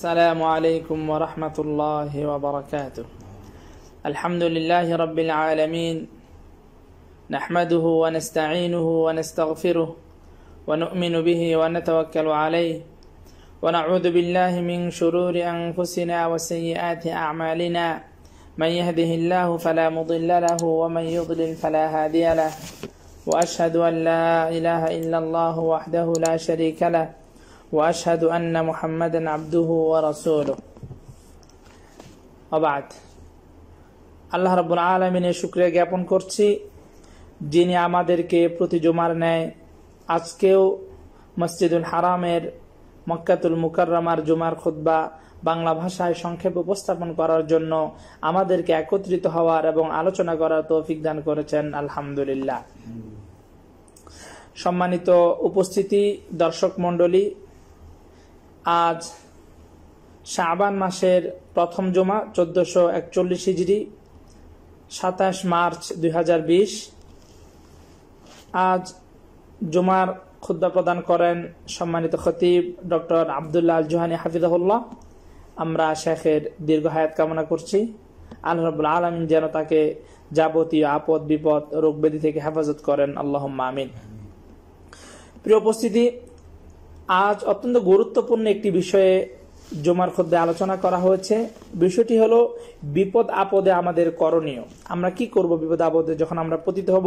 السلام عليكم ورحمة الله وبركاته الحمد لله رب العالمين نحمده ونستعينه ونستغفره ونؤمن به ونتوكل عليه ونعوذ بالله من شرور أنفسنا وسيئات أعمالنا من يهده الله فلا مضل له ومن يضلل فلا هادي له وأشهد أن لا إله إلا الله وحده لا شريك له وأشهد أن محمدا عبده ورسوله وبعد আল্লাহ রব্বুল আলমিনের শুক্রিয়া জ্ঞাপন করছি যিনি আমাদেরকে প্রতি জমার নেয় আজকেও মসজিদুল হারামের মক্কাতুল মুকাররামার জুমার খুদ্া বাংলা ভাষায় সংক্ষেপ উপস্থাপন করার জন্য আমাদেরকে একত্রিত হওয়ার এবং আলোচনা করার তৌফিক দান করেছেন আলহামদুলিল্লাহ সম্মানিত উপস্থিতি দর্শক মণ্ডলী আজ শাবান মাসের প্রথম জমা চোদ্দশো একচল্লিশ হিজড়ি সাতাশ মার্চ দুই আজ জুমার ক্ষুদ্র প্রদান করেন সম্মানিত খতিব ডক্টর আবদুল্লাহ আল জোহানি হাফিজাহুল্লাহ আমরা শেখের দীর্ঘ হায়াত কামনা করছি আল্লাহ রবুল্লা আলমিন যেন তাকে যাবতীয় আপদ বিপদ রোগ ব্যাধি থেকে হেফাজত করেন আল্লাহ আমিন প্রিয় উপস্থিতি আজ অত্যন্ত গুরুত্বপূর্ণ একটি বিষয়ে জমার খদ্দে আলোচনা করা হয়েছে বিষয়টি হলো বিপদ আপদে আমাদের করণীয় আমরা কি করব বিপদ আপদে যখন আমরা পতিত হব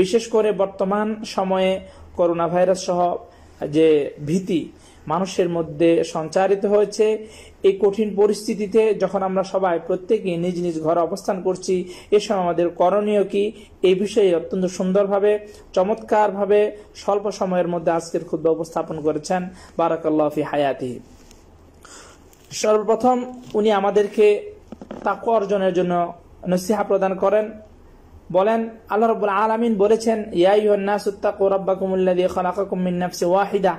বিশেষ করে বর্তমান সময়ে করোনা ভাইরাস সহ যে ভীতি মানুষের মধ্যে সঞ্চারিত হয়েছে এই কঠিন পরিস্থিতিতে যখন আমরা সবাই প্রত্যেকে নিজ নিজ ঘরে অবস্থান করছি এ সময় আমাদের করণীয় কি এই বিষয়ে অত্যন্ত সুন্দরভাবে চমৎকারভাবে স্বল্প সময়ের মধ্যে আজকের ক্ষুদ্র উপস্থাপন করেছেন বারাকাল্লাফি হায়াতি সর্বপ্রথম উনি আমাদেরকে তাক অর্জনের জন্য নসিহা প্রদান করেন বলেন আল্লাহ রবুল আলমিন বলেছেন ইয়াই নাসুত্তাকু রব্বাকুমুল্লাদি খালাকাকুম মিন ওয়াহিদা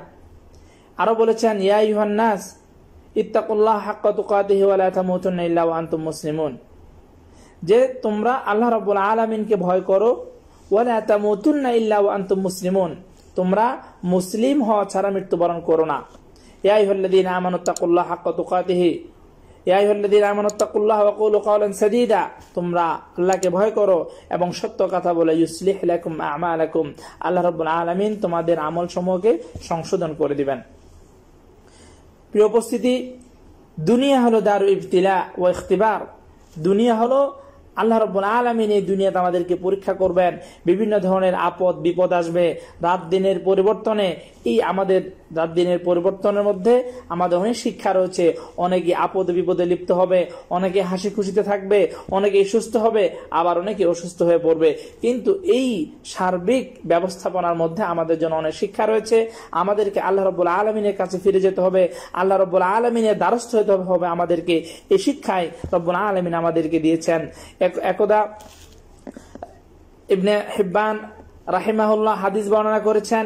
আরো বলেছেন ইয়া ইউহান্নাস ইত্তাকুল্লাহ হাক্কাতুকাতিহিম মুসলিমুন যে তোমরা আল্লাহ রবুল আলমিনকে ভয় করো ওয়ালাতামুতুন্না ইল্লা আন্তুম মুসলিমুন তোমরা মুসলিম হওয়া ছাড়া মৃত্যুবরণ করো না ইয়াইহল্লাদিন আমানুত্তাকুল্লাহ হাক্কাতুকাতিহি ইয়াইহল্লাদিন আমানুত্তাকুল্লাহ ওয়াকুল কাউলান সাদিদা তোমরা আল্লাহকে ভয় করো এবং সত্য কথা বলে ইউসলিহ লাকুম আমালাকুম আল্লাহ রব্বুল আলামিন তোমাদের আমল সমূহকে সংশোধন করে দিবেন প্রিয় উপস্থিতি দুনিয়া হলো দারু ইফতিলা ও ইখতিবার দুনিয়া হলো আল্লাহ রব্বুল আলমিন এই দুনিয়াতে আমাদেরকে পরীক্ষা করবেন বিভিন্ন ধরনের আপদ বিপদ আসবে রাত দিনের পরিবর্তনে এই আমাদের রাত দিনের পরিবর্তনের মধ্যে আমাদের অনেক শিক্ষা রয়েছে অনেকে আপদ বিপদে লিপ্ত হবে অনেকে হাসি খুশিতে থাকবে অনেকে সুস্থ হবে আবার অনেকে অসুস্থ হয়ে পড়বে কিন্তু এই সার্বিক ব্যবস্থাপনার মধ্যে আমাদের জন্য অনেক শিক্ষা রয়েছে আমাদেরকে আল্লাহ রব্বুল আলমিনের কাছে ফিরে যেতে হবে আল্লাহ রব্বুল আলমিনের দ্বারস্থ হতে হবে আমাদেরকে এই শিক্ষায় রব্বুল আলমিন আমাদেরকে দিয়েছেন একদা ইবনে হিব্বান রাহিমাহুল্লাহ হাদিস বর্ণনা করেছেন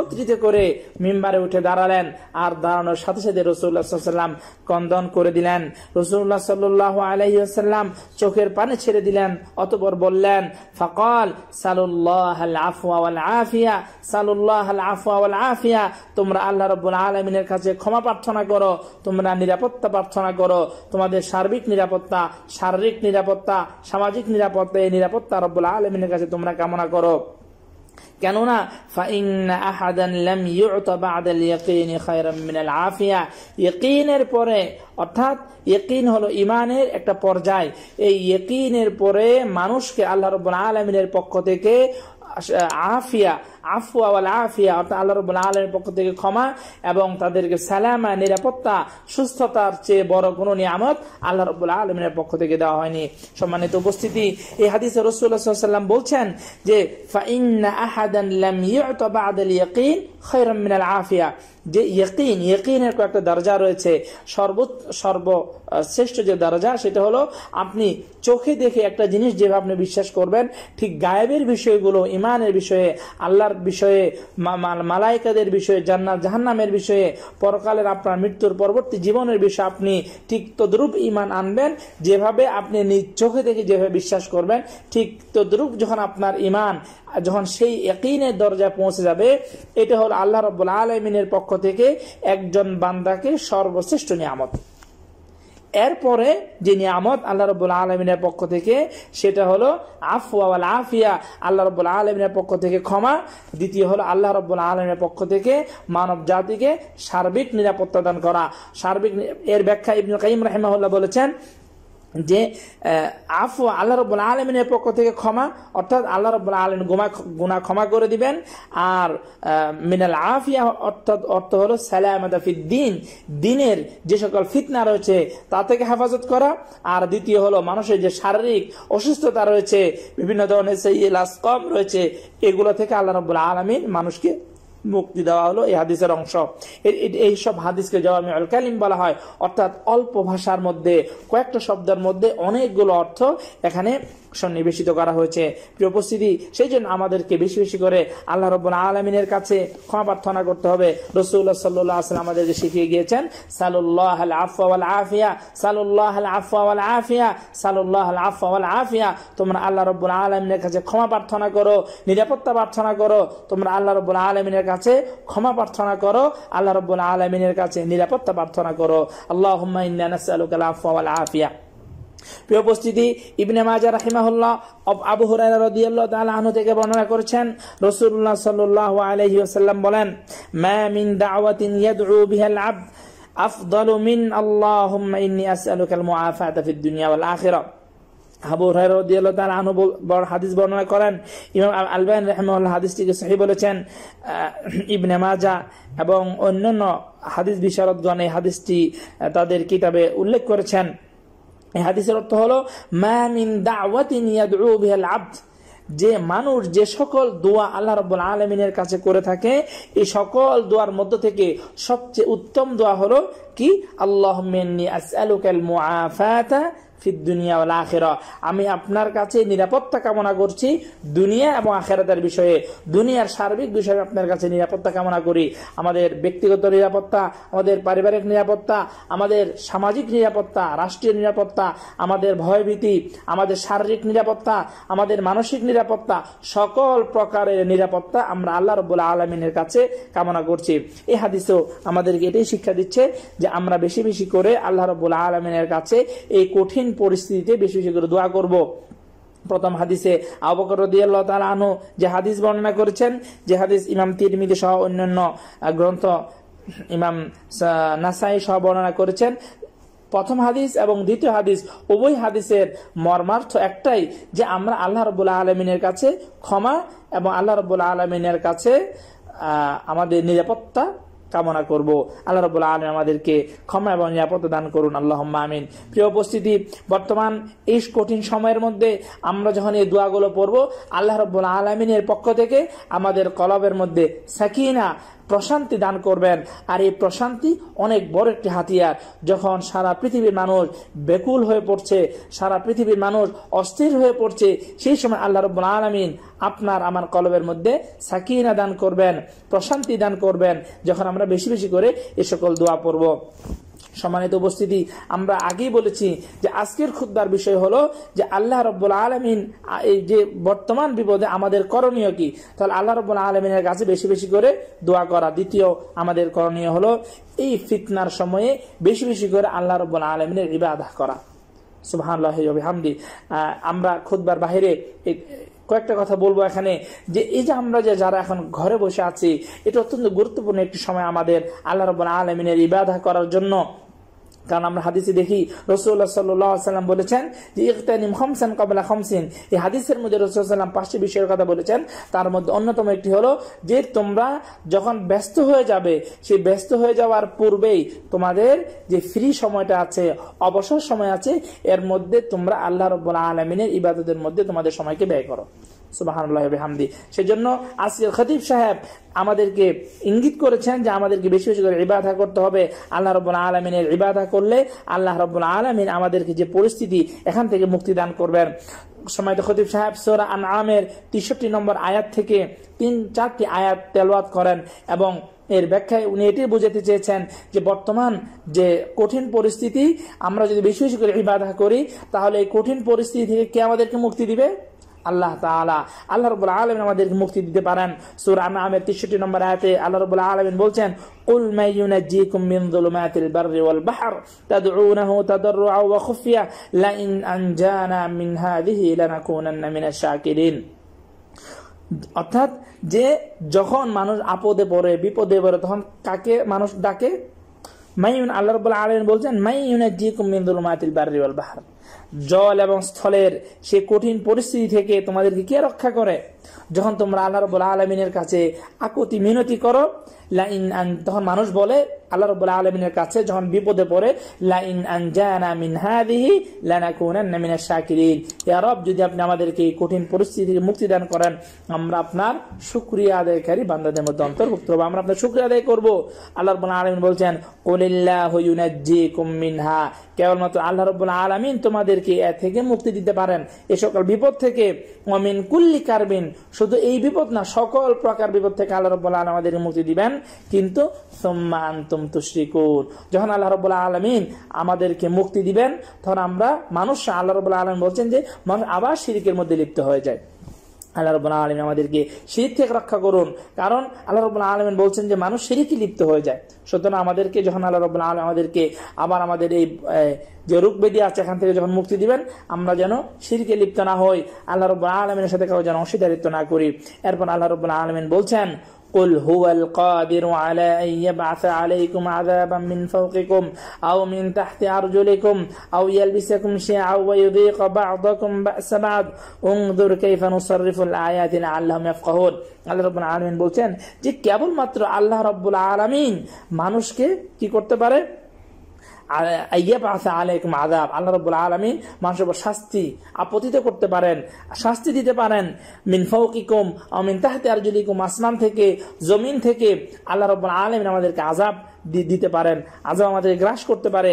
একত্রিত করে মিম্বারে উঠে দাঁড়ালেন আর দাঁড়ানোর সাথে সাথে রসুল্লাহ সাল্লাম কন্দন করে দিলেন রসুল্লাহ সাল্লাহ আলহিহাল্লাম চোখের পানে ছেড়ে দিলেন অতপর বললেন ফকল সালুল্লাহ আফুয়াল আফিয়া সালুল্লাহ আফুয়াল আফিয়া তোমরা আল্লাহ রব্বুল আলমিনের কাছে ক্ষমা প্রার্থনা করো তোমরা নিরাপত্তা প্রার্থনা করো তোমাদের সার্বিক নিরাপত্তা শারীরিক নিরাপত্তা সামাজিক নিরাপত্তা এই নিরাপত্তা রব্বুল আলমিনের কাছে তোমরা কামনা করো কেননা আফিয়া ইকিনের পরে অর্থাৎ ইকিন হলো ইমানের একটা পর্যায় এই ইকিনের পরে মানুষকে আল্লাহ রব আলমিনের পক্ষ থেকে আফিয়া আফওয়া ওয়াল আফিয়া অর্থাৎ আল্লাহ রবুল আলমের পক্ষ থেকে ক্ষমা এবং তাদেরকে সালামা নিরাপত্তা সুস্থতার চেয়ে বড় কোনো নিয়ামত আল্লাহ রবুল আলমের পক্ষ থেকে দেওয়া হয়নি সম্মানিত উপস্থিতি এই হাদিসে রসুল্লাহ সাল্লাম বলছেন যে ফাইন আহাদান লাম ইয়াতাবাদ আদাল ইয়াকিন খায়রাম মিনাল আফিয়া যে ইয়কিন ইয়কিনের কয়েকটা দরজা রয়েছে সর্ব সর্বশ্রেষ্ঠ যে দরজা সেটা হলো আপনি চোখে দেখে একটা জিনিস যেভাবে আপনি বিশ্বাস করবেন ঠিক গায়েবের বিষয়গুলো ইমানের বিষয়ে আল্লাহর বিষয়ে মালাইকাদের বিষয়ে জান্নাত জাহান্নামের বিষয়ে পরকালের আপনার মৃত্যুর পরবর্তী জীবনের বিষয়ে আপনি ঠিক তদ্রুপ ইমান আনবেন যেভাবে আপনি নিজ চোখে দেখে যেভাবে বিশ্বাস করবেন ঠিক তদ্রুপ যখন আপনার ইমান যখন সেই একইনের দরজায় পৌঁছে যাবে এটা হল আল্লাহ রব্বুল আলমিনের পক্ষ থেকে একজন বান্দাকে সর্বশ্রেষ্ঠ নিয়ামত এরপরে যে নিয়ামত আল্লাহ রবুল আলমিনের পক্ষ থেকে সেটা হলো আফওয়াল আফিয়া আল্লাহ রবুল আলমিনের পক্ষ থেকে ক্ষমা দ্বিতীয় হলো আল্লাহ রবুল আলমিনের পক্ষ থেকে মানব জাতিকে সার্বিক নিরাপত্তা দান করা সার্বিক এর ব্যাখ্যা ইবনুল কাইম রাহিমাহুল্লাহ বলেছেন যে আফু আল্লাহ রব্বুল আলমিনের পক্ষ থেকে ক্ষমা অর্থাৎ আল্লাহ রব্বুল আলমিন গুমা গুণা ক্ষমা করে দিবেন আর মিনাল আফিয়া অর্থাৎ অর্থ হলো দিন দিনের যে সকল ফিতনা রয়েছে তা থেকে হেফাজত করা আর দ্বিতীয় হলো মানুষের যে শারীরিক অসুস্থতা রয়েছে বিভিন্ন ধরনের সেই লাসকম রয়েছে এগুলো থেকে আল্লাহ রব্বুল আলমিন মানুষকে মুক্তি দেওয়া হলো এই হাদিসের অংশ এই সব হাদিসকে জওয়ামি আল কালিম বলা হয় অর্থাৎ অল্প ভাষার মধ্যে কয়েকটা শব্দের মধ্যে অনেকগুলো অর্থ এখানে সন্নিবেশিত করা হয়েছে প্রিয় উপস্থিতি সেই জন্য আমাদেরকে বেশি বেশি করে আল্লাহ রব আলমিনের কাছে ক্ষমা প্রার্থনা করতে হবে রসুল্লাহ সাল্লাহ আসলাম আমাদেরকে শিখিয়ে গিয়েছেন সালুল্লাহ আল আফওয়াল আফিয়া সালুল্লাহ আল আফওয়াল আফিয়া সালুল্লাহ আল আফওয়াল আফিয়া তোমরা আল্লাহ রব আলমিনের কাছে ক্ষমা প্রার্থনা করো নিরাপত্তা প্রার্থনা করো তোমরা আল্লাহ রব আলমিনের কাছে ক্ষমা প্রার্থনা করো আল্লাহ রব আলমিনের কাছে নিরাপত্তা প্রার্থনা করো আল্লাহ ইন্না নাসআলুকা আল আফওয়াল আফিয়া প্রিয় উপস্থিতি ইবনে মাজা রাহিমাহুল্লাহ আবু হুরাইরা রাদিয়াল্লাহু তাআলা আনহু থেকে বর্ণনা করেছেন রাসূলুল্লাহ সাল্লাল্লাহু আলাইহি ওয়াসাল্লাম বলেন মা মিন দাওয়াতিন ইয়াদউ বিহাল আবদ আফদালু মিন আল্লাহুম্মা ইন্নী আসআলুকাল মুআফাতা ফিদ দুনিয়া ওয়াল আখিরাহ আবু রাদিয়াল্লাহু তাআলা আনহু হাদিস বর্ণনা করেন ইমাম আলবান রাহিমাহুল্লাহ হাদিসটিকে সহি বলেছেন ইবনে মাজা এবং অন্যান্য হাদিস বিশারদগণ এই হাদিসটি তাদের কিতাবে উল্লেখ করেছেন এই হাদিসের অর্থ হলো মামিন দাওয়াতিন ইয়াদউ বিহাল আব্দ যে মানুষ যে সকল দোয়া আল্লাহ রব্বুল আলমিনের কাছে করে থাকে এই সকল দোয়ার মধ্যে থেকে সবচেয়ে উত্তম দোয়া হলো কি আল্লাহ মেন্নি আসালুকাল মুআফাতা ফিদ্দুনিয়া ওলা আখেরা আমি আপনার কাছে নিরাপত্তা কামনা করছি দুনিয়া এবং আখেরাতের বিষয়ে দুনিয়ার সার্বিক বিষয়ে আপনার কাছে নিরাপত্তা কামনা করি আমাদের ব্যক্তিগত নিরাপত্তা আমাদের পারিবারিক নিরাপত্তা আমাদের সামাজিক নিরাপত্তা রাষ্ট্রীয় নিরাপত্তা আমাদের ভয়ভীতি আমাদের শারীরিক নিরাপত্তা আমাদের মানসিক নিরাপত্তা সকল প্রকারের নিরাপত্তা আমরা আল্লাহ রবুল্লা আলমিনের কাছে কামনা করছি এ হাদিসও আমাদেরকে এটাই শিক্ষা দিচ্ছে যে আমরা বেশি বেশি করে আল্লাহ রবুল্লা আলমিনের কাছে এই কঠিন কঠিন পরিস্থিতিতে বেশি বেশি করে দোয়া করব প্রথম হাদিসে আবকর রদিয়াল্লাহ তাল আনু যে হাদিস বর্ণনা করেছেন যে হাদিস ইমাম তিরমিদি সহ অন্যান্য গ্রন্থ ইমাম নাসাই সহ বর্ণনা করেছেন প্রথম হাদিস এবং দ্বিতীয় হাদিস উভয় হাদিসের মর্মার্থ একটাই যে আমরা আল্লাহ রবুল্লা আলমিনের কাছে ক্ষমা এবং আল্লাহ রবুল্লা আলমিনের কাছে আমাদের নিরাপত্তা কামনা করব আল্লাহ রব আলম আমাদেরকে ক্ষমা এবং নিরাপত্তা দান করুন আল্লাহ আমিন প্রিয় উপস্থিতি বর্তমান এই কঠিন সময়ের মধ্যে আমরা যখন এই দোয়াগুলো পড়ব আল্লাহ রব আলমিনের পক্ষ থেকে আমাদের কলবের মধ্যে সাকিনা প্রশান্তি দান করবেন আর এই প্রশান্তি অনেক বড় একটি হাতিয়ার যখন সারা পৃথিবীর মানুষ বেকুল হয়ে পড়ছে সারা পৃথিবীর মানুষ অস্থির হয়ে পড়ছে সেই সময় আল্লাহ রব আলমিন আপনার আমার কলবের মধ্যে সাকিনা দান করবেন প্রশান্তি দান করবেন যখন আমরা বেশি বেশি করে এ সকল দোয়া পড়ব সম্মানিত উপস্থিতি আমরা আগেই বলেছি যে আজকের খুদ্বার বিষয় হলো যে আল্লাহ রব্বুল আলমিন এই যে বর্তমান বিপদে আমাদের করণীয় কি তাহলে আল্লাহ রব্বুল আলমিনের কাছে বেশি বেশি করে দোয়া করা দ্বিতীয় আমাদের করণীয় হলো এই ফিতনার সময়ে বেশি বেশি করে আল্লাহ রব্বুল আলমিনের ইবাদাহ করা সুবাহ হামদি আমরা খুদবার বাহিরে কয়েকটা কথা বলবো এখানে যে এই যে আমরা যে যারা এখন ঘরে বসে আছি এটা অত্যন্ত গুরুত্বপূর্ণ একটি সময় আমাদের আল্লাহ রব আলমিনের ইবাদা করার জন্য কারণ আমরা হাদিসে দেখি রসুল্লাহ সাল্লাম বলেছেন যে ইকতানিম হমসান কবলা হমসিন এই হাদিসের মধ্যে সাল্লাম পাঁচটি বিষয়ের কথা বলেছেন তার মধ্যে অন্যতম একটি হলো যে তোমরা যখন ব্যস্ত হয়ে যাবে সেই ব্যস্ত হয়ে যাওয়ার পূর্বেই তোমাদের যে ফ্রি সময়টা আছে অবসর সময় আছে এর মধ্যে তোমরা আল্লাহ রব্বুল আলমিনের ইবাদতের মধ্যে তোমাদের সময়কে ব্যয় করো সেই জন্য আসির খতিব সাহেব আমাদেরকে ইঙ্গিত করেছেন যে আমাদেরকে বেশি বেশি করে ইবাদা করতে হবে আল্লাহ রব্বুল আলমিনের ইবাদা করলে আল্লাহ রব্বুল আলমিন আমাদেরকে যে পরিস্থিতি এখান থেকে মুক্তি দান করবেন সময় খতিব সাহেব সোরা আন আমের তেষট্টি নম্বর আয়াত থেকে তিন চারটি আয়াত তেলওয়াত করেন এবং এর ব্যাখ্যায় উনি এটি বুঝাতে চেয়েছেন যে বর্তমান যে কঠিন পরিস্থিতি আমরা যদি বেশি বেশি করে ইবাদা করি তাহলে এই কঠিন পরিস্থিতি থেকে কে আমাদেরকে মুক্তি দিবে আল্লাহ তালা আল্লাহ রবুল আলমিন আমাদেরকে মুক্তি দিতে পারেন সুর আমা আমের তেষট্টি নম্বর আয়াতে আল্লাহ রবুল আলমিন বলছেন قل من ينجيكم من ظلمات البر والبحر تدعونه تضرعا وخفيا لئن أنجانا من هذه لنكونن من الشاكرين অর্থাৎ যে যখন মানুষ আপদে পড়ে বিপদে পড়ে তখন কাকে মানুষ ডাকে মাইউন আল্লাহ রবুল্লাহ আলমিন বলছেন মাইউনা জি কুমিন্দুল মাতিল বারিওয়াল বাহার জল এবং স্থলের সে কঠিন পরিস্থিতি থেকে তোমাদেরকে কে রক্ষা করে যখন তোমরা আল্লাহ রব আলমিনের কাছে আকুতি মিনতি করো লাইন আন তখন মানুষ বলে আল্লাহ রব আলমিনের কাছে যখন বিপদে পড়ে লাইন আন আনজানা মিন হাদিহি লানা মিনাশ শাকিরিন ইয়া রব যদি আপনি আমাদেরকে এই কঠিন পরিস্থিতির মুক্তি দান করেন আমরা আপনার শুকরিয়া আদায়কারী বান্দাদের মধ্যে অন্তর্ভুক্ত হবো আমরা আপনার শুকরিয়া আদায় করব আল্লাহ রব আলমিন বলছেন কুলিল্লাহু ইউনাজ্জিকুম মিনহা কেবলমাত্র আল্লাহ রবুল্লা আলমিন তোমাদেরকে এ থেকে মুক্তি দিতে পারেন এ সকল বিপদ থেকে অমিন কুল্লি কারবিন শুধু এই বিপদ না সকল প্রকার বিপদ থেকে আল্লাহ রব্বুল্লাহ আমাদের মুক্তি দিবেন কিন্তু সোম্মা আন্তম তুশ্রিকুর যখন আল্লাহ রব্বুল্লাহ আলমিন আমাদেরকে মুক্তি দিবেন তখন আমরা মানুষ আল্লাহ রব্বুল্লাহ আলম বলছেন যে মানুষ আবার শিরিকের মধ্যে লিপ্ত হয়ে যায় আল্লাহ রবুল্লাহ আলমিন আমাদেরকে শিরিক থেকে রক্ষা করুন কারণ আল্লাহ রবুল্লাহ আলমিন বলছেন যে মানুষ শিরিকই লিপ্ত হয়ে যায় সুতরাং আমাদেরকে যখন আল্লাহ রবুল্লাহ আলম আমাদেরকে আবার আমাদের এই যে রুগবেদি আছে এখান থেকে যখন মুক্তি দিবেন আমরা যেন শিরকে লিপ্ত না হই আল্লাহ রবুল্লাহ আলমিনের সাথে কাউ যেন অংশীদারিত্ব না করি এরপর আল্লাহ রবুল্লাহ আলমিন বলছেন قل هو القادر على أن يبعث عليكم عذابا من فوقكم أو من تحت أرجلكم أو يلبسكم شيعا ويذيق بعضكم بأس بعض انظر كيف نصرف الآيات لعلهم يفقهون العالمين রব্বুল আলমিন বলছেন যে الله رب العالمين আলমিন মানুষকে كي করতে পারে মানুষের উপর শাস্তি করতে পারেন শাস্তি দিতে পারেন মিন আরজুলিকুম থেকে জমিন থেকে আল্লাহ রবুল্লা আলমিন আমাদেরকে আজাব দিতে পারেন আজও আমাদের গ্রাস করতে পারে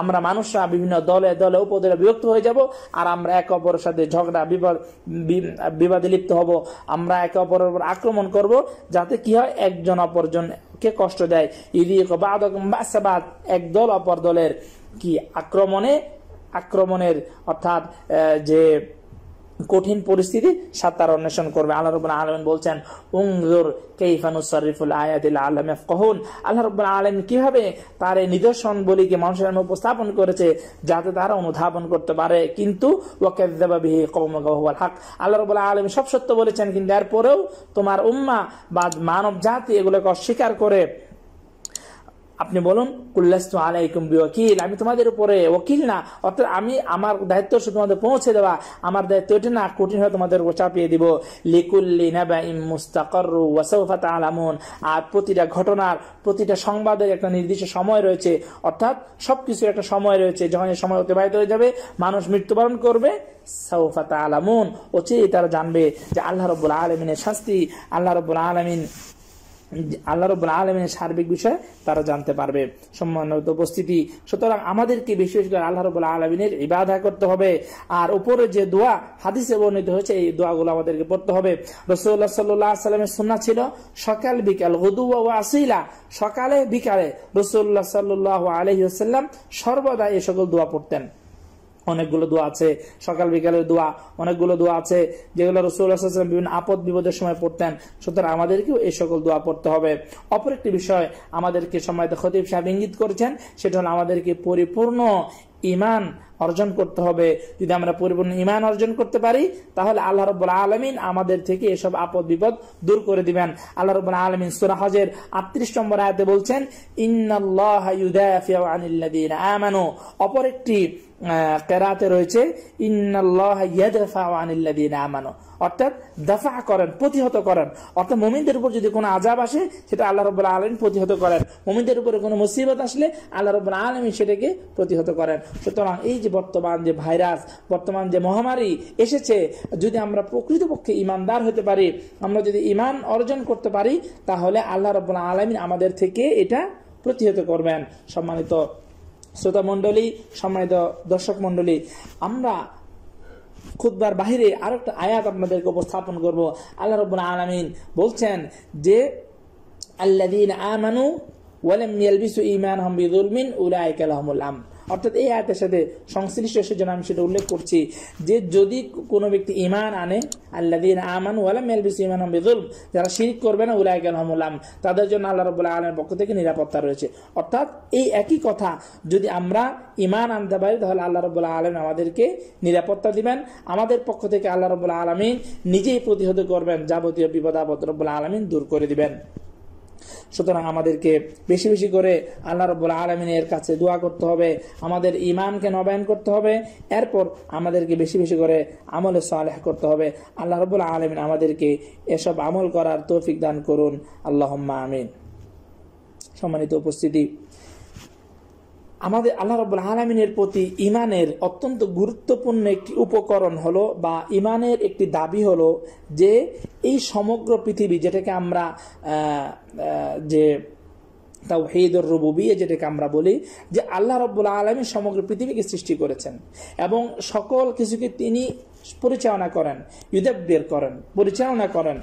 আমরা মানুষরা বিভিন্ন দলে দলে উপদলে বিভক্ত হয়ে যাব আর আমরা একে অপরের সাথে ঝগড়া বিবাদ বিবাদে লিপ্ত হব আমরা একে অপরের উপর আক্রমণ করব যাতে কি হয় একজন অপরজন কে কষ্ট দেয় একদল অপর দলের কি আক্রমণে আক্রমণের অর্থাৎ যে কঠিন পরিস্থিতি সাত্তার অন্বেষণ করবে আল্লাহ রবুল্লা আলমিন বলছেন উংজুর কেইফানুসরিফুল আয়াদিল আলম কহন আল্লাহ রবুল্লা আলম কিভাবে তার এই নিদর্শন বলিকে মানুষের নামে উপস্থাপন করেছে যাতে তারা অনুধাবন করতে পারে কিন্তু ওয়াকেদাবাবিহি কৌমগহল হক আল্লাহ রবুল্লা আলম সব সত্য বলেছেন কিন্তু এরপরেও তোমার উম্মা বা মানব জাতি এগুলোকে অস্বীকার করে আপনি বলুন কুল্লাস্তু আলাইকুম বি আমি তোমাদের উপরে ওকিল না অর্থাৎ আমি আমার দায়িত্ব তোমাদের পৌঁছে দেওয়া আমার দায়িত্ব এটা না কঠিন হয়ে তোমাদের উপর চাপিয়ে দিব লিকুল্লি নাবা ইম মুস্তাকর ওয়াসৌফাত আলামুন আর প্রতিটা ঘটনার প্রতিটা সংবাদের একটা নির্দিষ্ট সময় রয়েছে অর্থাৎ সব কিছুর একটা সময় রয়েছে যখন এই সময় অতিবাহিত হয়ে যাবে মানুষ মৃত্যুবরণ করবে সৌফাত আলামুন অচিরেই তারা জানবে যে আল্লাহ রব্বুল আলমিনের শাস্তি আল্লাহ রব্বুল আলমিন আল্লাহ রব্বুল আলমের সার্বিক বিষয় তারা জানতে পারবে সম্মানিত উপস্থিতি সুতরাং আমাদেরকে বিশেষ করে আল্লাহ রবুল আলমিনের ইবাদা করতে হবে আর উপরে যে দোয়া হাদিসে বর্ণিত হয়েছে এই দোয়াগুলো আমাদেরকে পড়তে হবে রসুল্লাহ সাল্লাহ সাল্লামের সুন্না ছিল সকাল বিকাল হুদু ও আসিলা সকালে বিকালে রসুল্লাহ সাল্লু আলহিহাসাল্লাম সর্বদা এই সকল দোয়া পড়তেন অনেকগুলো দোয়া আছে সকাল বিকালের দোয়া অনেকগুলো দোয়া আছে যেগুলো রসুল্লাহাম বিভিন্ন আপদ বিপদের সময় পড়তেন সুতরাং আমাদেরকেও এই সকল দোয়া পড়তে হবে অপর একটি বিষয় আমাদেরকে সময় খতিব সাহেব ইঙ্গিত করেছেন সেটা হলো আমাদেরকে পরিপূর্ণ ইমান অর্জন করতে হবে যদি আমরা পরিপূর্ণ ইমান অর্জন করতে পারি তাহলে আল্লাহ রব্বুল আলমিন আমাদের থেকে এসব আপদ বিপদ দূর করে দিবেন আল্লাহ রব আলমিন সুরা হজের আটত্রিশ নম্বর আয়তে বলছেন আমানু অপর একটি কেরাতে রয়েছে ইন্নাল্লাহ ইয়াদফা আনিল্লাদিন অর্থাৎ দাফা করেন প্রতিহত করেন অর্থাৎ মোমিনদের উপর যদি কোনো আজাব আসে সেটা আল্লাহ রবাহ আলমিন প্রতিহত করেন মোমিনদের উপরে কোনো মুসিবত আসলে আল্লাহ রবাহ আলমিন সেটাকে প্রতিহত করেন সুতরাং এই যে বর্তমান যে ভাইরাস বর্তমান যে মহামারী এসেছে যদি আমরা প্রকৃতপক্ষে ইমানদার হতে পারি আমরা যদি ইমান অর্জন করতে পারি তাহলে আল্লাহ রবাহ আলমিন আমাদের থেকে এটা প্রতিহত করবেন সম্মানিত শ্রোতা মণ্ডলী সম্মানিত দর্শক মণ্ডলী আমরা খুদ্বার বাহিরে আরেকটা আয়াত আপনাদেরকে উপস্থাপন করবো আল্লাহ রব আলমিন বলছেন যে আল্লাহ আমানু ওয়ালাম ইয়ালবিসু ইমান হম বিদুলমিন উলাইকাল আমন অর্থাৎ এই আয়াতের সাথে সংশ্লিষ্ট সেজন্য আমি সেটা উল্লেখ করছি যে যদি কোনো ব্যক্তি ইমান আনে আল্লাহ দিন আমান ওয়ালাম এলবিস ইমান বেদুল যারা শিরিক করবে না উলায় গেল হমুলাম তাদের জন্য আল্লাহ রবুল্লাহ আলমের পক্ষ থেকে নিরাপত্তা রয়েছে অর্থাৎ এই একই কথা যদি আমরা ইমান আনতে পারি তাহলে আল্লাহ রবুল্লাহ আলম আমাদেরকে নিরাপত্তা দিবেন আমাদের পক্ষ থেকে আল্লাহ রবুল্লাহ আলমিন নিজেই প্রতিহত করবেন যাবতীয় বিপদ আপদ রবুল্লাহ আলমিন দূর করে দিবেন সুতরাং আমাদেরকে বেশি বেশি করে আল্লাহ রব্বুল আলমিনের কাছে দোয়া করতে হবে আমাদের ইমানকে নবায়ন করতে হবে এরপর আমাদেরকে বেশি বেশি করে আমলে সালেহ করতে হবে আল্লাহ রব্বুল আলমিন আমাদেরকে এসব আমল করার তৌফিক দান করুন আল্লাহ আমিন সম্মানিত উপস্থিতি আমাদের আল্লাহ রব আলমিনের প্রতি ইমানের অত্যন্ত গুরুত্বপূর্ণ একটি উপকরণ হলো বা ইমানের একটি দাবি হলো যে এই সমগ্র পৃথিবী যেটাকে আমরা যে তাও হেদর বিয়ে যেটাকে আমরা বলি যে আল্লাহ রব্বুল আলমী সমগ্র পৃথিবীকে সৃষ্টি করেছেন এবং সকল কিছুকে তিনি পরিচালনা করেন বের করেন পরিচালনা করেন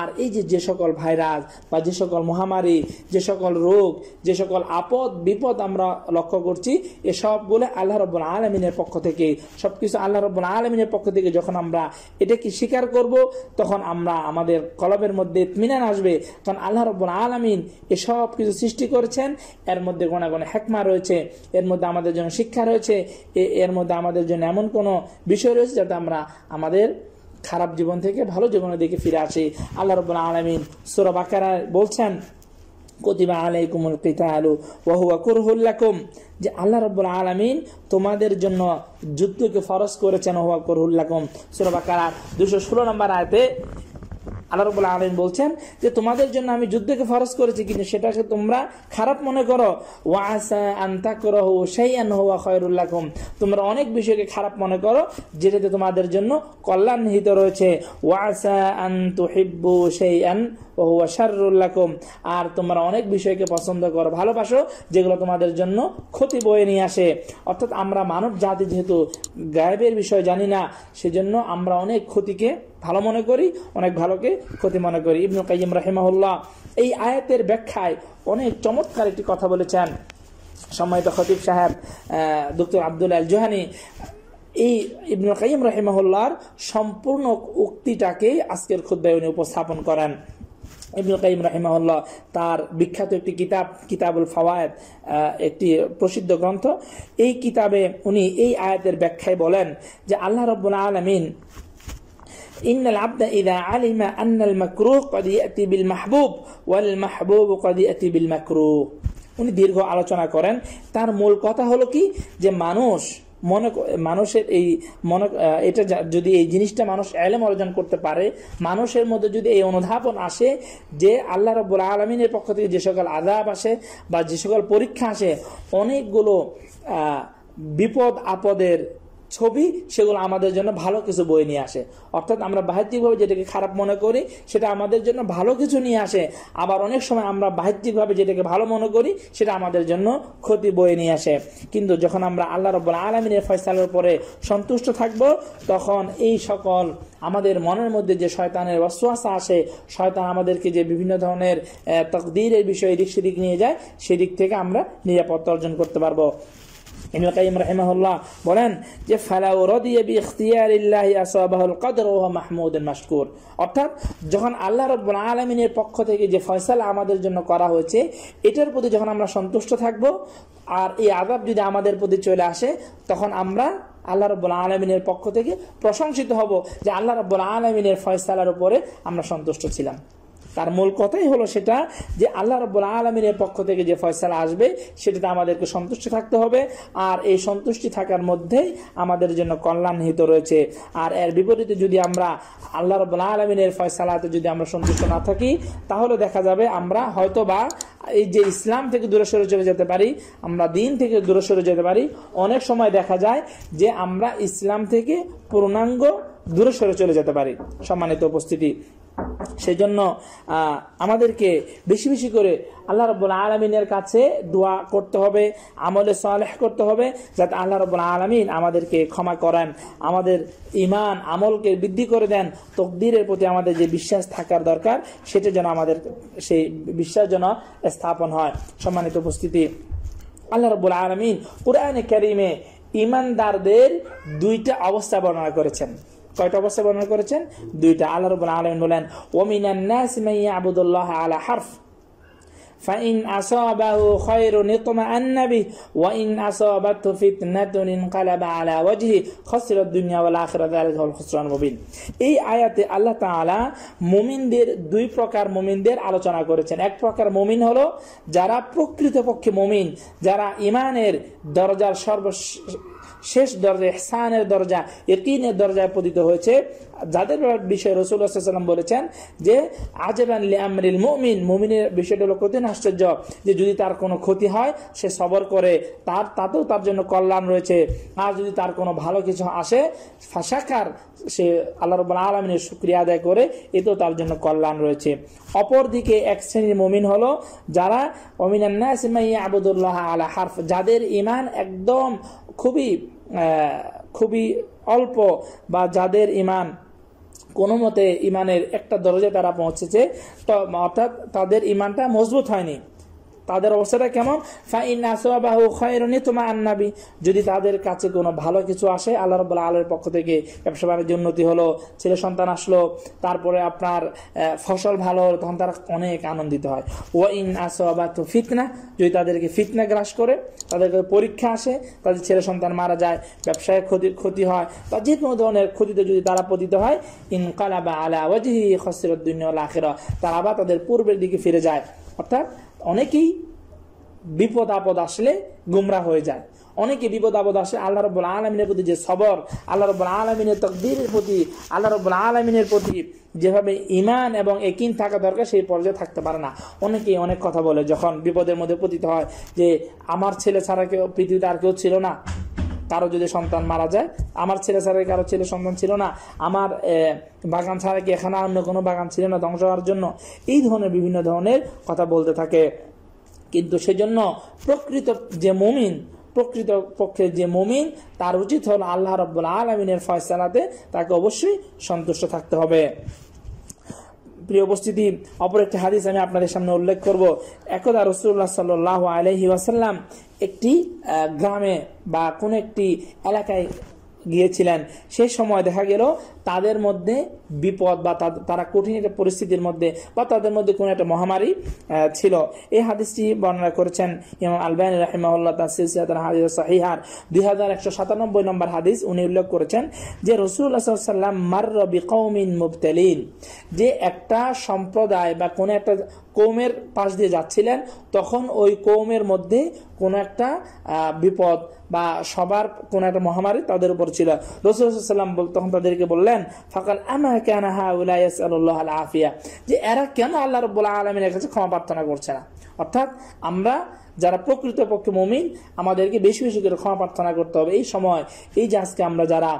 আর এই যে যে সকল ভাইরাস বা যে সকল মহামারী যে সকল রোগ যে সকল আপদ বিপদ আমরা লক্ষ্য করছি এসবগুলো আল্লাহ রব্বুল আলমিনের পক্ষ থেকে সব কিছু আল্লাহ রব্বুল আলমিনের পক্ষ থেকে যখন আমরা এটাকে স্বীকার করব তখন আমরা আমাদের কলবের মধ্যে মিনান আসবে তখন আল্লাহ রব্বুল আলমিন এসব কিছু সৃষ্টি করেছেন এর মধ্যে গোনাগোনা হেকমা রয়েছে এর মধ্যে আমাদের জন্য শিক্ষা রয়েছে এর মধ্যে আমাদের জন্য এমন কোনো বিষয় রয়েছে যাতে আমরা আমাদের খারাপ জীবন থেকে ভালো জীবনের দিকে ফিরে আসি আল্লাহ রবুল্লা আলমিন সোরাবাকারা বলছেন কতিবা আলাইকুমুল কিতালু ওয়াহুয়া কুরহুল্লাকুম যে আল্লাহ রব্বুল আলমিন তোমাদের জন্য যুদ্ধকে ফরজ করেছেন ওহুয়া কুরহুল্লাকুম সুরবাকার দুশো ষোলো নম্বর আয়তে আল্লাহ রবুল আলম বলছেন যে তোমাদের জন্য আমি যুদ্ধকে ফরজ করেছি কিন্তু সেটাকে তোমরা খারাপ মনে করো ওয়াসা আন্তাকরহ সাইয়ান হওয়া খয়রুল্লাকুম তোমরা অনেক বিষয়কে খারাপ মনে করো যেটাতে তোমাদের জন্য কল্যাণ নিহিত রয়েছে ওয়াসা আন্তু হিব্বু সাইয়ান ওহুয়া শারুল্লাকুম আর তোমরা অনেক বিষয়কে পছন্দ করো ভালোবাসো যেগুলো তোমাদের জন্য ক্ষতি বয়ে নিয়ে আসে অর্থাৎ আমরা মানব জাতি যেহেতু গায়েবের বিষয় জানি না সেজন্য আমরা অনেক ক্ষতিকে ভালো মনে করি অনেক ভালোকে ক্ষতি মনে করি ইবনুল কাইম রাহিমাহুল্লাহ এই আয়াতের ব্যাখ্যায় অনেক চমৎকার একটি কথা বলেছেন সম্মানিত খতিব সাহেব ডক্টর আব্দুল আল জোহানি এই ইবনুল কাইম রাহিমাহুল্লাহর সম্পূর্ণ উক্তিটাকে আজকের খুদ্ায় উনি উপস্থাপন করেন ইবনুল কাইম রাহিমাহুল্লাহ তার বিখ্যাত একটি কিতাব কিতাবুল ফাওয়ায়দ একটি প্রসিদ্ধ গ্রন্থ এই কিতাবে উনি এই আয়াতের ব্যাখ্যায় বলেন যে আল্লাহ রব্বুল আলমিন ان العبد ইদা علم ان المكروه قد ياتي بالمحبوب মাহবুব قد মাহবুব بالمكروه বিল উনি দীর্ঘ আলোচনা করেন তার মূল কথা হলো কি যে মানুষ মনে মানুষের এই মনে এটা যদি এই জিনিসটা মানুষ এলেম অর্জন করতে পারে মানুষের মধ্যে যদি এই অনুধাবন আসে যে আল্লাহ রব্বুল আলমিনের পক্ষ থেকে যে সকল আদাব আসে বা যে সকল পরীক্ষা আসে অনেকগুলো বিপদ আপদের ছবি সেগুলো আমাদের জন্য ভালো কিছু বই নিয়ে আসে অর্থাৎ আমরা বাহ্যিকভাবে যেটাকে খারাপ মনে করি সেটা আমাদের জন্য ভালো কিছু নিয়ে আসে আবার অনেক সময় আমরা বাহ্যিকভাবে যেটাকে ভালো মনে করি সেটা আমাদের জন্য ক্ষতি বয়ে নিয়ে আসে কিন্তু যখন আমরা আল্লাহ রব আলমিনের ফয়সালের পরে সন্তুষ্ট থাকব তখন এই সকল আমাদের মনের মধ্যে যে শয়তানের অশ্বাসা আসে শয়তান আমাদেরকে যে বিভিন্ন ধরনের তকদিরের বিষয়ে দিক সেদিক নিয়ে যায় সেদিক থেকে আমরা নিরাপত্তা অর্জন করতে পারবো ইমনুল কাইম রাহিমাহুল্লাহ বলেন যে ফালাউ রদিয়া বি ইখতিয়ারিল্লাহি আসাবাহুল কদর ওয়া মাহমুদুন মাশকুর অর্থাৎ যখন আল্লাহ রাব্বুল আলামিনের পক্ষ থেকে যে ফয়সালা আমাদের জন্য করা হয়েছে এটার প্রতি যখন আমরা সন্তুষ্ট থাকব আর এই আযাব যদি আমাদের প্রতি চলে আসে তখন আমরা আল্লাহ রব্বুল আলমিনের পক্ষ থেকে প্রশংসিত হব যে আল্লাহ রব্বুল আলমিনের ফয়সালার উপরে আমরা সন্তুষ্ট ছিলাম তার মূল কথাই হলো সেটা যে আল্লাহ রব্বুল আলমিনের পক্ষ থেকে যে ফয়সালা আসবে সেটাতে আমাদেরকে সন্তুষ্ট থাকতে হবে আর এই সন্তুষ্টি থাকার মধ্যেই আমাদের জন্য কল্যাণ হিত রয়েছে আর এর বিপরীতে যদি আমরা আল্লাহ রব্বুল আলমিনের ফয়সালাতে যদি আমরা সন্তুষ্ট না থাকি তাহলে দেখা যাবে আমরা হয়তো বা এই যে ইসলাম থেকে দূরে সরে চলে যেতে পারি আমরা দিন থেকে দূরে সরে যেতে পারি অনেক সময় দেখা যায় যে আমরা ইসলাম থেকে পূর্ণাঙ্গ দূরে সরে চলে যেতে পারি সম্মানিত উপস্থিতি সেজন্য আমাদেরকে বেশি বেশি করে আল্লাহ রব্বুল আলমিনের কাছে দোয়া করতে হবে আমলে সালেহ করতে হবে যাতে আল্লাহ রব্বুল আলমিন আমাদেরকে ক্ষমা করেন আমাদের ইমান আমলকে বৃদ্ধি করে দেন তকদিরের প্রতি আমাদের যে বিশ্বাস থাকার দরকার সেটা যেন আমাদের সেই বিশ্বাস যেন স্থাপন হয় সম্মানিত উপস্থিতি আল্লাহ রব্বুল আলমিন কোরআনে ক্যারিমে ইমানদারদের দুইটা অবস্থা বর্ণনা করেছেন কয়টা অবস্থা বর্ণনা করেছেন দুইটা আল্লাহ রবুল আলম বলেন ওমিনান্নাস মাইয়া আবুদুল্লাহ আলা হারফ ফাইন আসাবাহু খায়রুন ইতমাআন্না বিহি ওয়া ইন আসাবাতহু ফিতনাতুন ইনকালাবা আলা ওয়াজহি খাসিরাদ দুনিয়া ওয়াল আখিরাত যালিকা হুল খুসরান এই আয়াতে আল্লাহ তাআলা মুমিনদের দুই প্রকার মুমিনদের আলোচনা করেছেন এক প্রকার মুমিন হলো যারা প্রকৃতপক্ষে মুমিন যারা ইমানের দরজার সর্ব শেষ দরজা ইহসানের দরজা ইকিনের দরজায় পতিত হয়েছে যাদের বিষয়ে রসুল বলেছেন যে আজেবান লিয়ামরিল মমিন মুমিনের বিষয়টা হলো কঠিন আশ্চর্য যে যদি তার কোনো ক্ষতি হয় সে সবর করে তার তাতেও তার জন্য কল্যাণ রয়েছে আর যদি তার কোনো ভালো কিছু আসে ফাঁসাকার সে আল্লাহ রব আলমিনের শুক্রিয়া আদায় করে এতেও তার জন্য কল্যাণ রয়েছে অপরদিকে এক শ্রেণীর মমিন হলো যারা আবুদুল্লাহ আলা হারফ যাদের ইমান একদম খুবই খুবই অল্প বা যাদের ইমান কোনো মতে ইমানের একটা দরজায় তারা পৌঁছেছে অর্থাৎ তাদের ইমানটা মজবুত হয়নি তাদের অবস্থাটা কেমন ফাইনাসবাহু তোমা আন্নাবি যদি তাদের কাছে কোনো ভালো কিছু আসে আল্লাহ রবুল্লা আলের পক্ষ থেকে ব্যবসা বাণিজ্য উন্নতি হলো ছেলে সন্তান আসলো তারপরে আপনার ফসল ভালো হলো তখন তারা অনেক আনন্দিত হয় ও ইন আসবা তো ফিতনা যদি তাদেরকে ফিতনা গ্রাস করে তাদেরকে পরীক্ষা আসে তাদের ছেলে সন্তান মারা যায় ব্যবসায় ক্ষতি ক্ষতি হয় বা যে কোনো ধরনের ক্ষতিতে যদি তারা পতিত হয় বা আলা ওয়াজি খসিরত দুনিয়া তারা আবার তাদের পূর্বের দিকে ফিরে যায় অর্থাৎ অনেকেই বিপদ আপদ আসলে গুমরা হয়ে যায় অনেকে বিপদ আপদ আসে আল্লাহ রব আলমিনের প্রতি যে সবর আল্লাহ রব আলমিনের তকদিরের প্রতি আল্লাহ রব আলমিনের প্রতি যেভাবে ইমান এবং একিন থাকা দরকার সেই পর্যায়ে থাকতে পারে না অনেকেই অনেক কথা বলে যখন বিপদের মধ্যে পতিত হয় যে আমার ছেলে ছাড়া কেউ পৃথিবীতে আর কেউ ছিল না কারো যদি সন্তান মারা যায় আমার ছেলে ছাড়া কারো ছেলে সন্তান ছিল না আমার বাগান ছাড়া কি এখানে অন্য কোনো বাগান ছিল না ধ্বংস হওয়ার জন্য এই ধরনের বিভিন্ন ধরনের কথা বলতে থাকে কিন্তু সেজন্য প্রকৃত যে মমিন প্রকৃত পক্ষে যে মমিন তার উচিত হল আল্লাহ রব্বুল আলমিনের ফয়সালাতে তাকে অবশ্যই সন্তুষ্ট থাকতে হবে প্রিয় উপস্থিতি অপর একটি হাদিস আমি আপনাদের সামনে উল্লেখ করব একদা রসুল্লাহ সাল আলহি ওয়াসাল্লাম একটি গ্রামে বা কোনো একটি এলাকায় গিয়েছিলেন সেই সময় দেখা গেল তাদের মধ্যে বিপদ বা তারা কঠিন একটা পরিস্থিতির মধ্যে বা তাদের মধ্যে কোনো একটা মহামারী ছিল এই হাদিসটি বর্ণনা করেছেন ইমাম আলবাইন রাহিমাউল্লাহ তার হাদিস সাহিহার দুই হাজার একশো সাতানব্বই নম্বর হাদিস উনি উল্লেখ করেছেন যে রসুল্লাহ সাল্লাম রবি কৌমিন মুবতেলিন যে একটা সম্প্রদায় বা কোনো একটা কৌমের পাশ দিয়ে যাচ্ছিলেন তখন ওই কৌমের মধ্যে কোনো একটা বিপদ বা সবার কোনো একটা মহামারী তাদের উপর ছিল রসুলাম তখন তাদেরকে বললেন ফাকাল আমা কেন হা উলাইস আল্লাহ আফিয়া যে এরা কেন আল্লাহ রব্বুল্লাহ আলমের কাছে ক্ষমা প্রার্থনা করছে না অর্থাৎ আমরা যারা প্রকৃতপক্ষে মমিন আমাদেরকে বেশি বেশি করে ক্ষমা প্রার্থনা করতে হবে এই সময় এই যে আজকে আমরা যারা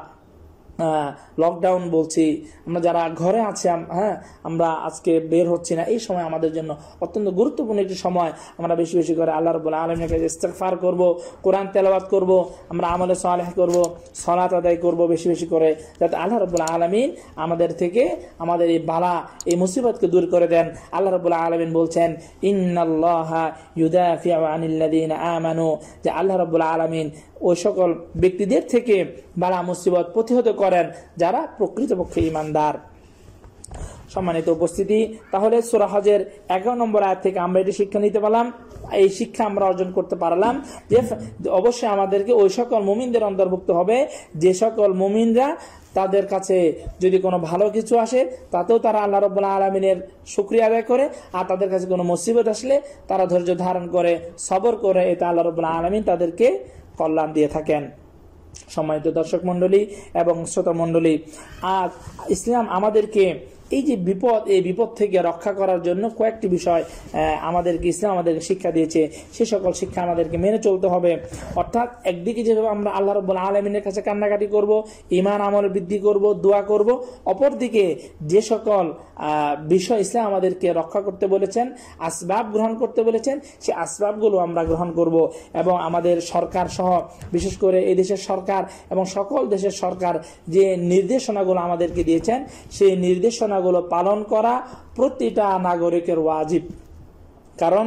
লকডাউন বলছি আমরা যারা ঘরে আছি হ্যাঁ আমরা আজকে বের হচ্ছি না এই সময় আমাদের জন্য অত্যন্ত গুরুত্বপূর্ণ একটি সময় আমরা বেশি বেশি করে আল্লাহ রবুল্লা আলমের কাছে ইস্তেকফার করবো কোরআন তেলাবাদ করব আমরা আমলে সালেহ করব সলাত আদায় করব বেশি বেশি করে যাতে আল্লাহ রবুল্লা আলমিন আমাদের থেকে আমাদের এই বালা এই মুসিবতকে দূর করে দেন আল্লাহ রবুল্লা আলমিন বলছেন ইন্নাল্লাহ যে আল্লাহ রবুল্লা আলমিন ওই সকল ব্যক্তিদের থেকে বালা মুসিবত প্রতিহত করেন যারা প্রকৃতপক্ষে ইমানদার সম্মানিত উপস্থিতি তাহলে সুরাহজের এগারো নম্বর আয় থেকে আমরা এটি শিক্ষা নিতে পারলাম এই শিক্ষা আমরা অর্জন করতে পারলাম যে অবশ্যই আমাদেরকে ওই সকল মুমিনদের অন্তর্ভুক্ত হবে যে সকল মুমিনরা তাদের কাছে যদি কোনো ভালো কিছু আসে তাতেও তারা আল্লাহ রব্লা আলমিনের সুক্রিয়া আদায় করে আর তাদের কাছে কোনো মুসিবত আসলে তারা ধৈর্য ধারণ করে সবর করে এতে আল্লাহ রব্লা আলমিন তাদেরকে কল্যাণ দিয়ে থাকেন সম্মানিত দর্শক মন্ডলী এবং শ্রোতা মণ্ডলী আর ইসলাম আমাদেরকে এই যে বিপদ এই বিপদ থেকে রক্ষা করার জন্য কয়েকটি বিষয় আমাদেরকে ইসলাম আমাদেরকে শিক্ষা দিয়েছে সে সকল শিক্ষা আমাদেরকে মেনে চলতে হবে অর্থাৎ একদিকে যেভাবে আমরা আল্লাহ রব আলমিনের কাছে কান্নাকাটি করব ইমান আমল বৃদ্ধি করব দোয়া করব অপরদিকে যে সকল বিষয় ইসলাম আমাদেরকে রক্ষা করতে বলেছেন আসবাব গ্রহণ করতে বলেছেন সে আসবাবগুলো আমরা গ্রহণ করব এবং আমাদের সরকার সহ বিশেষ করে এই দেশের সরকার এবং সকল দেশের সরকার যে নির্দেশনাগুলো আমাদেরকে দিয়েছেন সেই নির্দেশনা সুন্নাগুলো পালন করা প্রতিটা নাগরিকের ওয়াজিব কারণ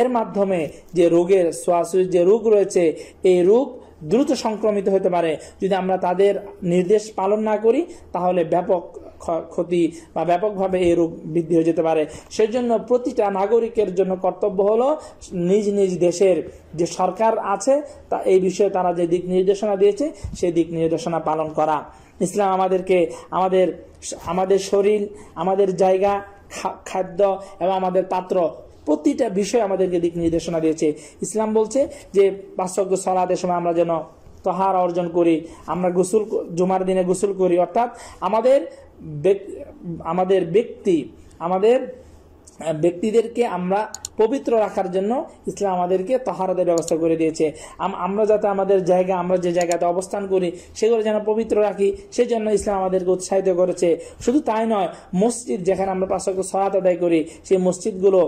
এর মাধ্যমে যে রোগের শ্বাস যে রোগ রয়েছে এই রোগ দ্রুত সংক্রমিত হতে পারে যদি আমরা তাদের নির্দেশ পালন না করি তাহলে ব্যাপক ক্ষতি বা ব্যাপকভাবে এই রোগ বৃদ্ধি হয়ে যেতে পারে সেজন্য প্রতিটা নাগরিকের জন্য কর্তব্য হলো নিজ নিজ দেশের যে সরকার আছে তা এই বিষয়ে তারা যে দিক নির্দেশনা দিয়েছে সেই দিক নির্দেশনা পালন করা ইসলাম আমাদেরকে আমাদের আমাদের শরীর আমাদের জায়গা খাদ্য এবং আমাদের পাত্র প্রতিটা বিষয় আমাদেরকে দিক নির্দেশনা দিয়েছে ইসলাম বলছে যে পাশ্চাত্য সলাদের সময় আমরা যেন তহার অর্জন করি আমরা গোসল জুমার দিনে গোসল করি অর্থাৎ আমাদের আমাদের ব্যক্তি আমাদের ব্যক্তিদেরকে আমরা পবিত্র রাখার জন্য ইসলাম আমাদেরকে তহারতের ব্যবস্থা করে দিয়েছে আমরা যাতে আমাদের জায়গা আমরা যে জায়গাতে অবস্থান করি সেগুলো যেন পবিত্র রাখি সেজন্য ইসলাম আমাদেরকে উৎসাহিত করেছে শুধু তাই নয় মসজিদ যেখানে আমরা পাশাপাশি সহায়তা আদায় করি সেই মসজিদগুলো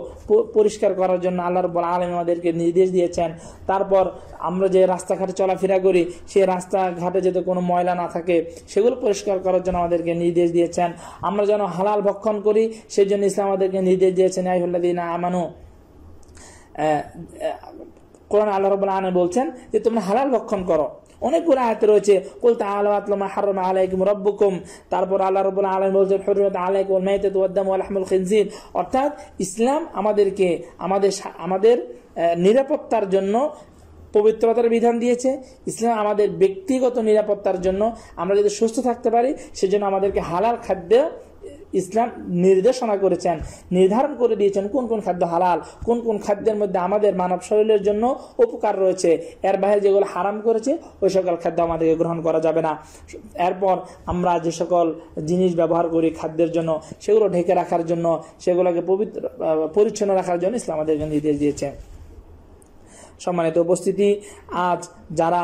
পরিষ্কার করার জন্য আল্লাহ রব আলম আমাদেরকে নির্দেশ দিয়েছেন তারপর আমরা যে রাস্তাঘাটে চলাফেরা করি সেই রাস্তাঘাটে যাতে কোনো ময়লা না থাকে সেগুলো পরিষ্কার করার জন্য আমাদেরকে নির্দেশ দিয়েছেন আমরা যেন হালাল ভক্ষণ করি সেই জন্য ইসলাম আমাদেরকে নির্দেশ দিয়েছেন আইহুল্লাদিন আমানু কোরআন আল্লাহ রব আলম বলছেন যে তোমরা হালাল ভক্ষণ করো অনেকগুলো আয়াত রয়েছে কুল তাআলা আতলামা হারাম আলাইকুম রব্বুকুম তারপর আল্লাহ রাব্বুল আলম বলছেন হুরমাত আলাইকুম ওয়াল মাইতাত খিনজির অর্থাৎ ইসলাম আমাদেরকে আমাদের আমাদের নিরাপত্তার জন্য পবিত্রতার বিধান দিয়েছে ইসলাম আমাদের ব্যক্তিগত নিরাপত্তার জন্য আমরা যদি সুস্থ থাকতে পারি সেজন্য আমাদেরকে হালাল খাদ্য ইসলাম নির্দেশনা করেছেন নির্ধারণ করে দিয়েছেন কোন কোন খাদ্য হালাল কোন কোন খাদ্যের মধ্যে আমাদের মানব শরীরের জন্য উপকার রয়েছে এর বাইরে যেগুলো হারাম করেছে ওই সকল খাদ্য আমাদেরকে গ্রহণ করা যাবে না এরপর আমরা যে সকল জিনিস ব্যবহার করি খাদ্যের জন্য সেগুলো ঢেকে রাখার জন্য সেগুলোকে পবিত্র পরিচ্ছন্ন রাখার জন্য ইসলাম আমাদেরকে নির্দেশ দিয়েছে সম্মানিত উপস্থিতি আজ যারা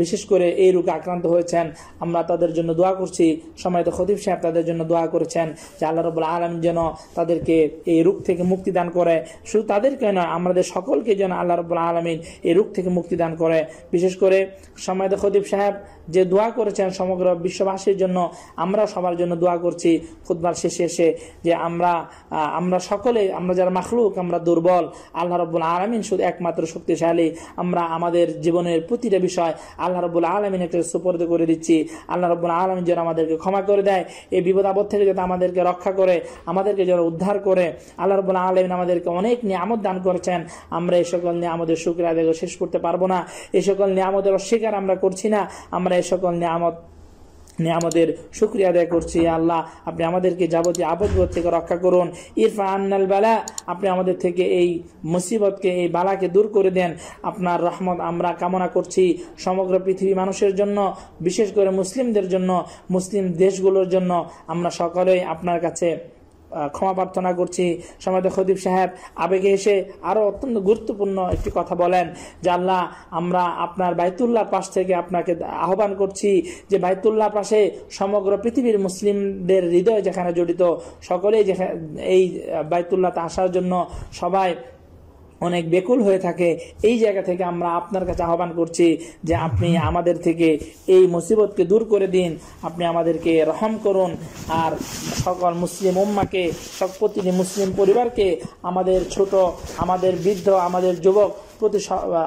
বিশেষ করে এই রোগে আক্রান্ত হয়েছেন আমরা তাদের জন্য দোয়া করছি সময়ত খতিব সাহেব তাদের জন্য দোয়া করেছেন যে আল্লাহ রবুল্লা আলম যেন তাদেরকে এই রোগ থেকে মুক্তি দান করে শুধু তাদেরকে নয় আমাদের সকলকে যেন আল্লাহ রবুল্লা আলমিন এই রোগ থেকে মুক্তি দান করে বিশেষ করে সময়ত খতিব সাহেব যে দোয়া করেছেন সমগ্র বিশ্ববাসীর জন্য আমরা সবার জন্য দোয়া করছি খুদবার শেষে এসে যে আমরা আমরা সকলে আমরা যারা মাখলুক আমরা দুর্বল আল্লাহ রবুল্লা আলমিন শুধু একমাত্র শক্তিশালী আমরা আমাদের জীবনের প্রতিটা বিষয় আল্লাহ রবুল আলমিন একটা সুপর্দ করে দিচ্ছি আল্লাহ রবুল আলমিন যেন আমাদেরকে ক্ষমা করে দেয় এই বিপদ আপদ থেকে যাতে আমাদেরকে রক্ষা করে আমাদেরকে যেন উদ্ধার করে আল্লাহ রবুল আলমিন আমাদেরকে অনেক নিয়ামত দান করেছেন আমরা এই সকল নিয়ামতের শুক্রিয়া আদায় শেষ করতে পারবো না এই সকল নিয়ামতের অস্বীকার আমরা করছি না আমরা এই সকল নিয়ামত আমাদের শুক্রিয়া আদায় করছি আল্লাহ আপনি আমাদেরকে যাবতীয় আপদবোধ থেকে রক্ষা করুন ইরফা আন্নাল বালা আপনি আমাদের থেকে এই মুসিবতকে এই বালাকে দূর করে দেন আপনার রহমত আমরা কামনা করছি সমগ্র পৃথিবী মানুষের জন্য বিশেষ করে মুসলিমদের জন্য মুসলিম দেশগুলোর জন্য আমরা সকলেই আপনার কাছে ক্ষমা প্রার্থনা করছি সময়টা খদীপ সাহেব আবেগে এসে আরও অত্যন্ত গুরুত্বপূর্ণ একটি কথা বলেন যে আল্লাহ আমরা আপনার বাইতুল্লাহ পাশ থেকে আপনাকে আহ্বান করছি যে বাইতুল্লাহ পাশে সমগ্র পৃথিবীর মুসলিমদের হৃদয় যেখানে জড়িত সকলেই যেখানে এই বাইতুল্লাহ আসার জন্য সবাই অনেক বেকুল হয়ে থাকে এই জায়গা থেকে আমরা আপনার কাছে আহ্বান করছি যে আপনি আমাদের থেকে এই মুসিবতকে দূর করে দিন আপনি আমাদেরকে রহম করুন আর সকল মুসলিম উম্মাকে সব প্রতিনি মুসলিম পরিবারকে আমাদের ছোট আমাদের বৃদ্ধ আমাদের যুবক প্রতি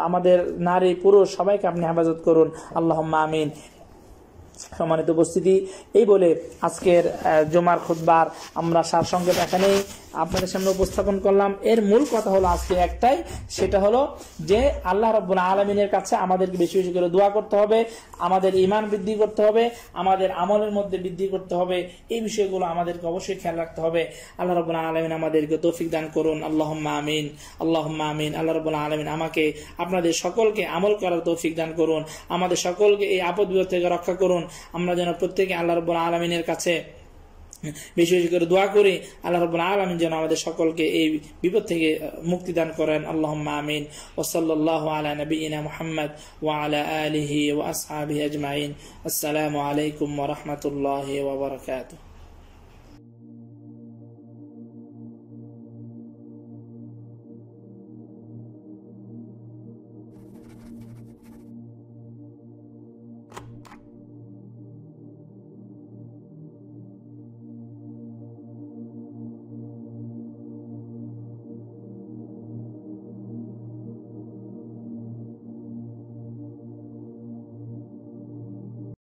আমাদের নারী পুরুষ সবাইকে আপনি হেফাজত করুন আল্লাহ আমিন সম্মানিত উপস্থিতি এই বলে আজকের জমার খুদ্বার আমরা দেখা নেই আপনাদের সামনে উপস্থাপন করলাম এর মূল কথা হলো আজকে একটাই সেটা হলো যে আল্লাহ রব্বুল আলমিনের কাছে আমাদেরকে বেশি বেশি করে দোয়া করতে হবে আমাদের ইমান বৃদ্ধি করতে হবে আমাদের আমলের মধ্যে বৃদ্ধি করতে হবে এই বিষয়গুলো আমাদেরকে অবশ্যই খেয়াল রাখতে হবে আল্লাহ রবুল্লাহ আলমিন আমাদেরকে তৌফিক দান করুন আল্লাহ আমিন আল্লাহ আমিন আল্লাহ রবুল্লাহ আলমিন আমাকে আপনাদের সকলকে আমল করার তৌফিক দান করুন আমাদের সকলকে এই আপদ বিপদ থেকে রক্ষা করুন আমরা যেন প্রত্যেকে আল্লাহ রবুল্লাহ আলমিনের কাছে বিশেষ করে দোয়া করি আল্লাহ রব আলম যেন আমাদের সকলকে এই বিপদ থেকে মুক্তি দান করেন আল্লাহ আমিন ওসল্লাহ আলা নবীনা মোহাম্মদ ওয়ালা আলহি আলিহি আসহাবি আজমাইন আসসালামু আলাইকুম ওরহমতুল্লাহ ওবরকাতু